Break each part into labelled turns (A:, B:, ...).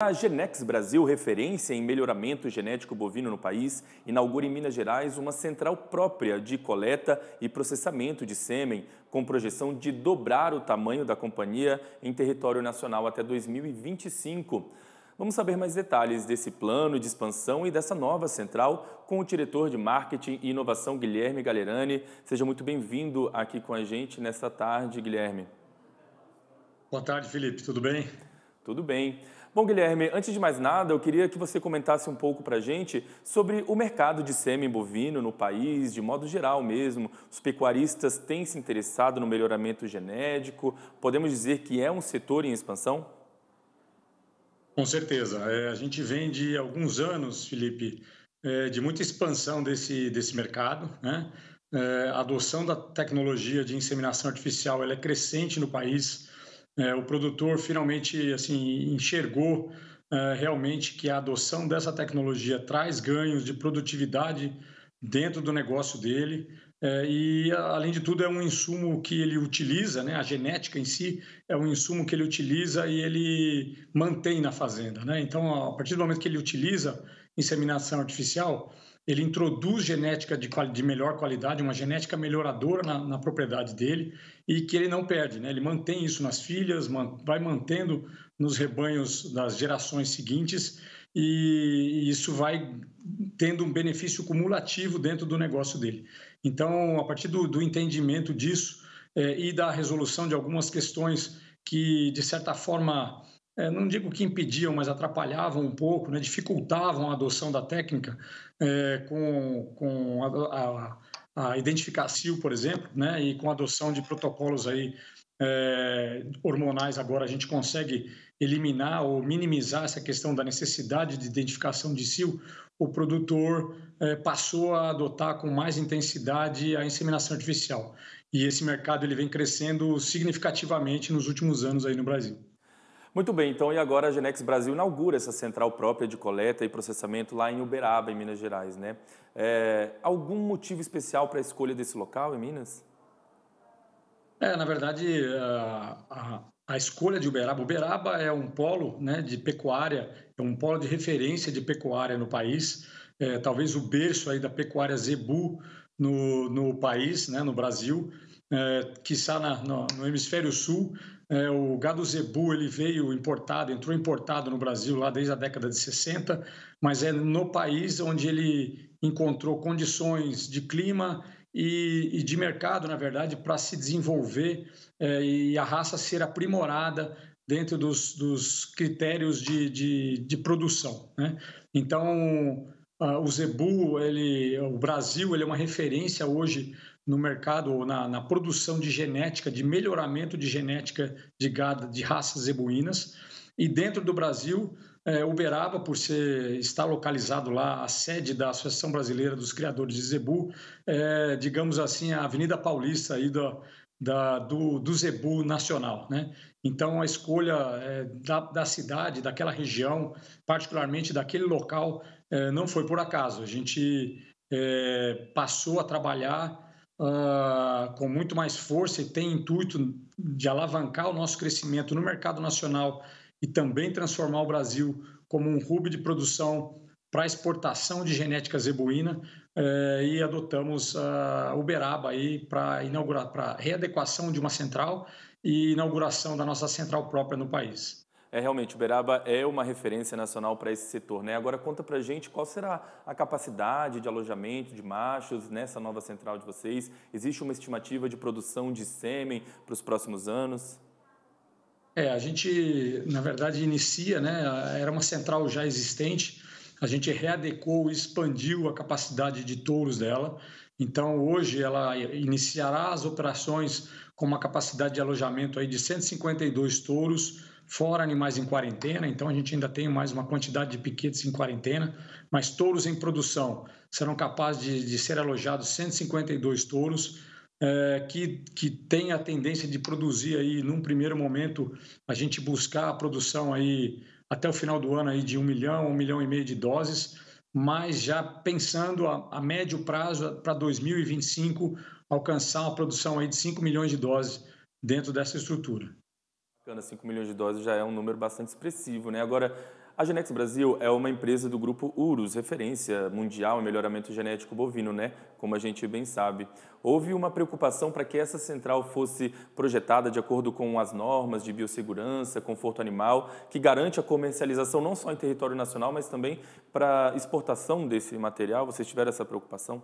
A: A Genex Brasil, referência em melhoramento genético bovino no país, inaugura em Minas Gerais uma central própria de coleta e processamento de sêmen, com projeção de dobrar o tamanho da companhia em território nacional até 2025. Vamos saber mais detalhes desse plano de expansão e dessa nova central com o diretor de marketing e inovação Guilherme Galerani. Seja muito bem-vindo aqui com a gente nesta tarde, Guilherme. Boa tarde, Felipe. Tudo bem? Tudo bem. Bom, Guilherme, antes de mais nada, eu queria que você comentasse um pouco para a gente sobre o mercado de sêmen bovino no país, de modo geral mesmo. Os pecuaristas têm se interessado no melhoramento genético? Podemos dizer que é um setor em expansão?
B: Com certeza. É, a gente vem de alguns anos, Felipe, é, de muita expansão desse, desse mercado, né? É, a adoção da tecnologia de inseminação artificial ela é crescente no país é, o produtor finalmente assim enxergou é, realmente que a adoção dessa tecnologia traz ganhos de produtividade dentro do negócio dele. É, e, além de tudo, é um insumo que ele utiliza, né? a genética em si é um insumo que ele utiliza e ele mantém na fazenda. Né? Então, a partir do momento que ele utiliza inseminação artificial, ele introduz genética de, de, melhor qualidade, uma genética melhoradora na, na, propriedade dele e que ele não perde, né? Ele mantém isso nas filhas, man, vai mantendo nos rebanhos das gerações seguintes e, e isso vai tendo um benefício cumulativo dentro do negócio dele. Então, a partir do, do entendimento disso é, e da resolução de algumas questões que, de certa forma, é, não digo que impediam, mas atrapalhavam um pouco, né, dificultavam a adoção da técnica é, com, com a, a, a identificação, por exemplo, né, e com a adoção de protocolos aí, é, hormonais agora a gente consegue eliminar ou minimizar essa questão da necessidade de identificação de cio, o produtor é, passou a adotar com mais intensidade a inseminação artificial. E esse mercado ele vem crescendo significativamente nos últimos anos aí no Brasil.
A: Muito bem, então, e
B: agora a Genex
A: Brasil inaugura essa central própria de coleta e processamento lá em Uberaba, em Minas Gerais, né? É, algum motivo especial para a escolha desse local em Minas?
B: É, na verdade, a, a, a, escolha de Uberaba. Uberaba é um polo né, de pecuária, é um polo de referência de pecuária no país, é, talvez o berço aí da pecuária zebu no, no país, né, no Brasil, é, que está no, no hemisfério sul, é, o gado zebu ele veio importado, entrou importado no Brasil lá desde a década de 60, mas é no país onde ele encontrou condições de clima e, e de mercado, na verdade, para se desenvolver é, e a raça ser aprimorada dentro dos, dos critérios de, de, de produção. Né? Então, o Zebu, ele, o Brasil, ele é uma referência hoje no mercado ou na, na, produção de genética, de melhoramento de genética de gado de raças zebuínas. E dentro do Brasil, é, Uberaba, por ser, estar localizado lá a sede da Associação Brasileira dos Criadores de Zebu, é, digamos assim, a Avenida Paulista aí da, da, do, do Zebu Nacional. Né? Então, a escolha é, da, da cidade, daquela região, particularmente daquele local, é, não foi por acaso. A gente é, passou a trabalhar uh, com muito mais força e tem intuito de alavancar o nosso crescimento no mercado nacional e também transformar o Brasil como um hub de produção para exportação de genética zebuína eh, e adotamos uh, Uberaba aí para inaugurar para readequação de uma central e inauguração da nossa central própria no país.
A: É, realmente, Uberaba é uma referência nacional para esse setor. Né? Agora, conta para a gente qual será a capacidade de alojamento de machos nessa nova central de vocês. Existe uma estimativa de produção de sêmen para os
B: próximos anos? É, a gente, na verdade, inicia, né? era uma central já existente, a gente readecou, expandiu a capacidade de touros dela. Então, hoje, ela iniciará as operações com uma capacidade de alojamento aí de 152 touros fora animais em quarentena, então a gente ainda tem mais uma quantidade de piquetes em quarentena, mas touros em produção serão capazes de, de ser alojados 152 touros, é, que, que tem a tendência de produzir aí, num primeiro momento, a gente buscar a produção aí até o final do ano aí de um milhão, um milhão e meio de doses, mas já pensando a, a médio prazo para 2025 alcançar uma produção aí de 5 milhões de doses dentro dessa estrutura.
A: Bacana, 5 milhões de doses já é um número bastante expressivo, né? Agora, a Genex Brasil é uma empresa do grupo URUS, referência mundial em melhoramento genético bovino, né? Como a gente bem sabe. Houve uma preocupação para que essa central fosse projetada de acordo com as normas de biossegurança, conforto animal, que garante a comercialização não só em território nacional, mas também para exportação desse material. Vocês tiveram essa preocupação?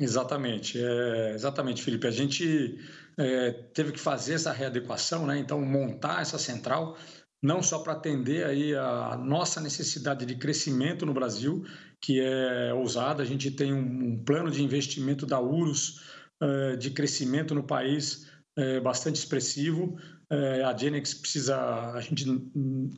B: Exatamente, é, exatamente, Felipe. A gente é, teve que fazer essa readequação, né? então montar essa central, não só para atender aí a nossa necessidade de crescimento no Brasil, que é ousada. A gente tem um, um plano de investimento da URUS é, de crescimento no país é, bastante expressivo. É, a Genex precisa, a gente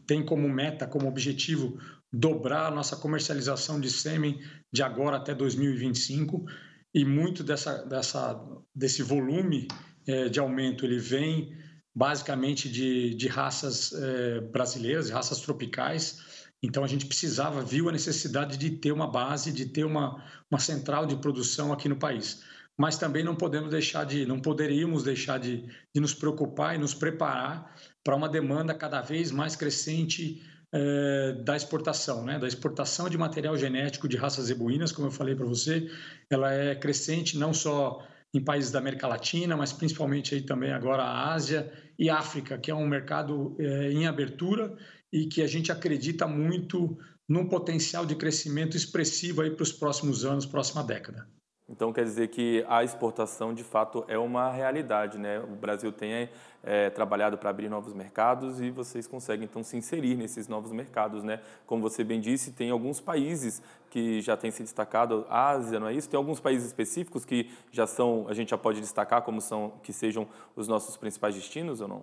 B: tem como meta, como objetivo, dobrar a nossa comercialização de sêmen de agora até 2025 e muito dessa, dessa, desse volume é, de aumento ele vem basicamente de, de raças é, brasileiras, de raças tropicais. Então a gente precisava, viu a necessidade de ter uma base, de ter uma, uma central de produção aqui no país. Mas também não podemos deixar de, não poderíamos deixar de, de nos preocupar e nos preparar para uma demanda cada vez mais crescente eh, da exportação, né? da exportação de material genético de raças zebuínas, como eu falei para você, ela é crescente não só em países da América Latina, mas principalmente aí também agora a Ásia e África, que é um mercado é, em abertura e que a gente acredita muito num potencial de crescimento expressivo aí para os próximos anos, próxima década.
A: Então quer dizer que a exportação de fato é uma realidade, né? O Brasil tem é, trabalhado para abrir novos mercados e vocês conseguem então se inserir nesses novos mercados, né? Como você bem disse, tem alguns países que já têm se destacado, a Ásia, não é isso? Tem alguns países específicos que já são, a gente já pode destacar como são, que sejam os nossos principais destinos ou não?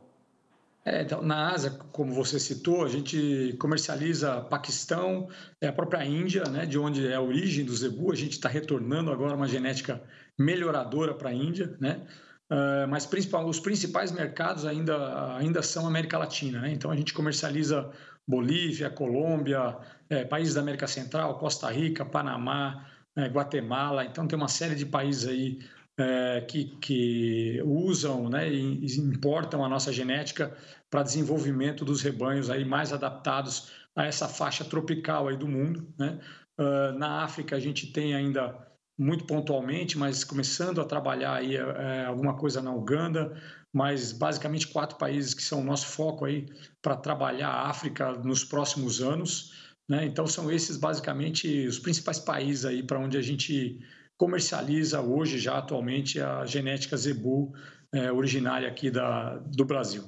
B: É, então, na Ásia, como você citou, a gente comercializa Paquistão, é a própria Índia, né, de onde é a origem do zebu. A gente está retornando agora uma genética melhoradora para a Índia, né? Uh, mas principal, os principais mercados ainda, ainda são América Latina. Né? Então a gente comercializa Bolívia, Colômbia, é, países da América Central, Costa Rica, Panamá, é, Guatemala. Então tem uma série de países aí é, que, que, usam né, e importam a nossa genética para desenvolvimento dos rebanhos aí mais adaptados a essa faixa tropical aí do mundo. Né? Uh, na África a gente tem ainda muito pontualmente, mas começando a trabalhar aí é, é, alguma coisa na Uganda, mas basicamente quatro países que são o nosso foco aí para trabalhar a África nos próximos anos. Né? Então são esses basicamente os principais países aí para onde a gente comercializa hoje, já atualmente, a genética Zebu, é, originária aqui da, do Brasil.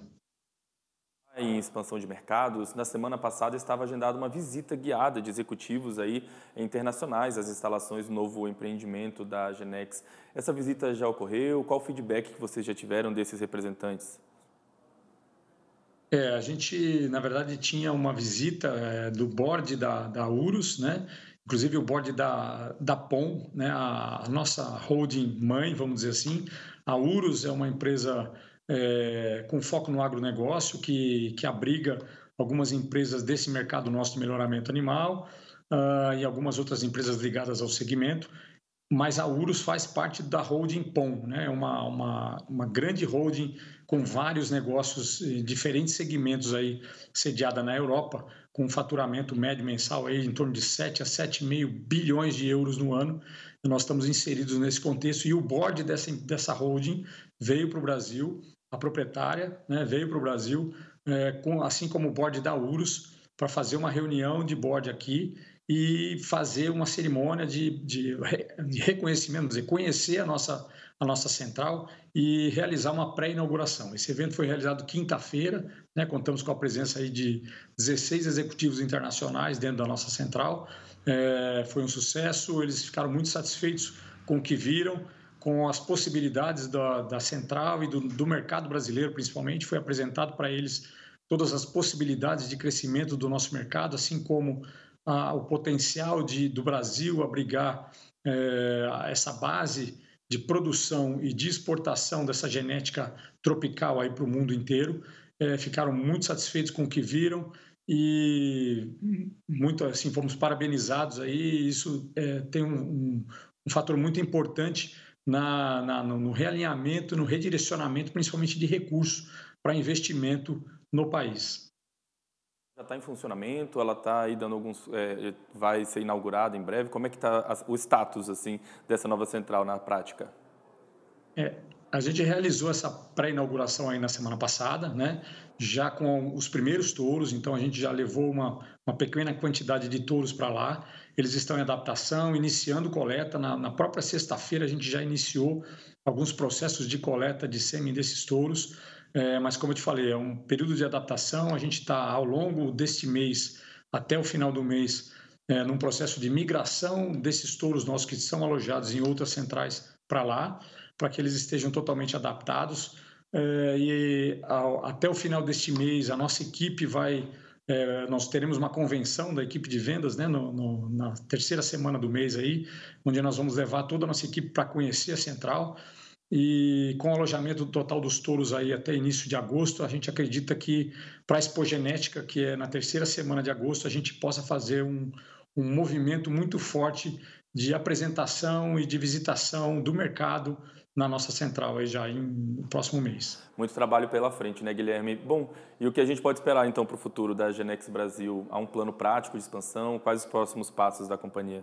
A: Em expansão de mercados, na semana passada estava agendada uma visita guiada de executivos aí internacionais às instalações do novo empreendimento da Genex. Essa visita já ocorreu? Qual o feedback que vocês já tiveram desses representantes?
B: É, a gente, na verdade, tinha uma visita é, do board da, da URUS, né? inclusive o board da, da POM, né, a, nossa holding mãe, vamos dizer assim. A URUS é uma empresa é, com foco no agronegócio que, que abriga algumas empresas desse mercado nosso de melhoramento animal uh, e algumas outras empresas ligadas ao segmento mas a URUS faz parte da holding POM, né? É uma, uma, uma grande holding com vários negócios, diferentes segmentos aí, sediada na Europa, com um faturamento médio mensal aí em torno de 7 a 7,5 bilhões de euros no ano. E nós estamos inseridos nesse contexto e o board dessa, dessa holding veio para o Brasil, a proprietária né, veio para o Brasil, é, com, assim como o board da URUS, para fazer uma reunião de board aqui e fazer uma cerimônia de, de, de reconhecimento, reconhecer a nossa, a nossa central e realizar uma pré-inauguração. Esse evento foi realizado quinta-feira, né? contamos com a presença aí de 16 executivos internacionais dentro da nossa central. É, foi um sucesso, eles ficaram muito satisfeitos com o que viram, com as possibilidades da, da central e do, do mercado brasileiro, principalmente. Foi apresentado para eles todas as possibilidades de crescimento do nosso mercado, assim como a, o potencial de, do Brasil abrigar é, essa base de produção e de exportação dessa genética tropical aí para o mundo inteiro. É, ficaram muito satisfeitos com o que viram e muito assim fomos parabenizados aí. Isso é, tem um, um, um, fator muito importante na, na, no realinhamento, no redirecionamento, principalmente de recursos para investimento no país. Já está em funcionamento,
A: ela está aí dando alguns. É, vai ser inaugurada em breve. Como é que está o status assim dessa nova central na prática?
B: É, a gente realizou essa pré-inauguração aí na semana passada, né? Já com os primeiros touros, então a gente já levou uma, uma pequena quantidade de touros para lá. Eles estão em adaptação, iniciando coleta. Na, na própria sexta-feira a gente já iniciou alguns processos de coleta de sêmen desses touros. É, mas, como eu te falei, é um período de adaptação. A gente está, ao longo deste mês, até o final do mês, é, num processo de migração desses touros nossos que são alojados em outras centrais para lá, para que eles estejam totalmente adaptados. É, e ao, até o final deste mês, a nossa equipe vai. É, nós teremos uma convenção da equipe de vendas né, no, no, na terceira semana do mês aí, onde nós vamos levar toda a nossa equipe para conhecer a central e com o alojamento total dos touros aí até início de agosto, a gente acredita que para a expogenética, que é na terceira semana de agosto, a gente possa fazer um, um movimento muito forte de apresentação e de visitação do mercado na nossa central aí já em, no próximo mês. Muito
A: trabalho pela frente, né, Guilherme? Bom, e o que a gente pode esperar então para o futuro da Genex Brasil? Há um plano prático de expansão? Quais os próximos passos da companhia?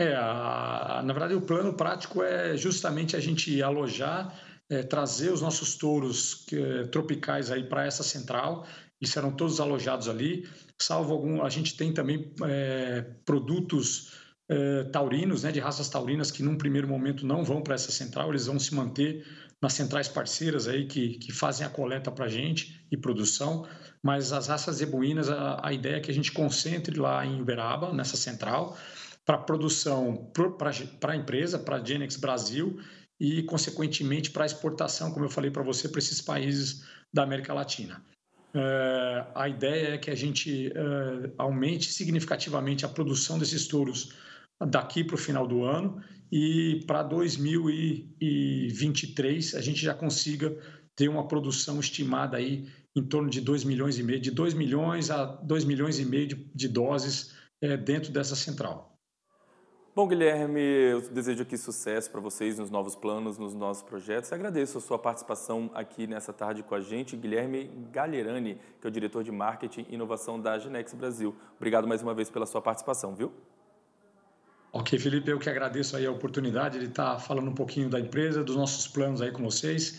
B: É, a, na verdade, o plano prático é justamente a gente alojar, é, trazer os nossos touros tropicais aí para essa central. Eles serão todos alojados ali, salvo algum. A gente tem também é, produtos é, taurinos, né, de raças taurinas, que num primeiro momento não vão para essa central, eles vão se manter nas centrais parceiras aí que, que fazem a coleta para a gente e produção, mas as raças zebuínas, a, a ideia é que a gente concentre lá em Uberaba, nessa central, para produção para a empresa, para a Genex Brasil e, consequentemente, para exportação, como eu falei para você, para esses países da América Latina. É, a ideia é que a gente é, aumente significativamente a produção desses touros daqui para o final do ano e para 2023 a gente já consiga ter uma produção estimada aí em torno de 2 milhões e meio, de 2 milhões a 2 milhões e meio de, de doses é, dentro dessa central. Bom, Guilherme,
A: eu desejo aqui sucesso para vocês nos novos planos, nos novos projetos. agradeço a sua participação aqui nessa tarde com a gente, Guilherme Galerani, que é o diretor de marketing e inovação da Genex Brasil. Obrigado mais uma vez pela sua participação, viu?
B: Ok, Felipe, eu que agradeço aí a oportunidade de estar tá falando um pouquinho da empresa, dos nossos planos aí com vocês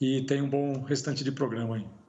B: e tenha um bom restante de programa aí.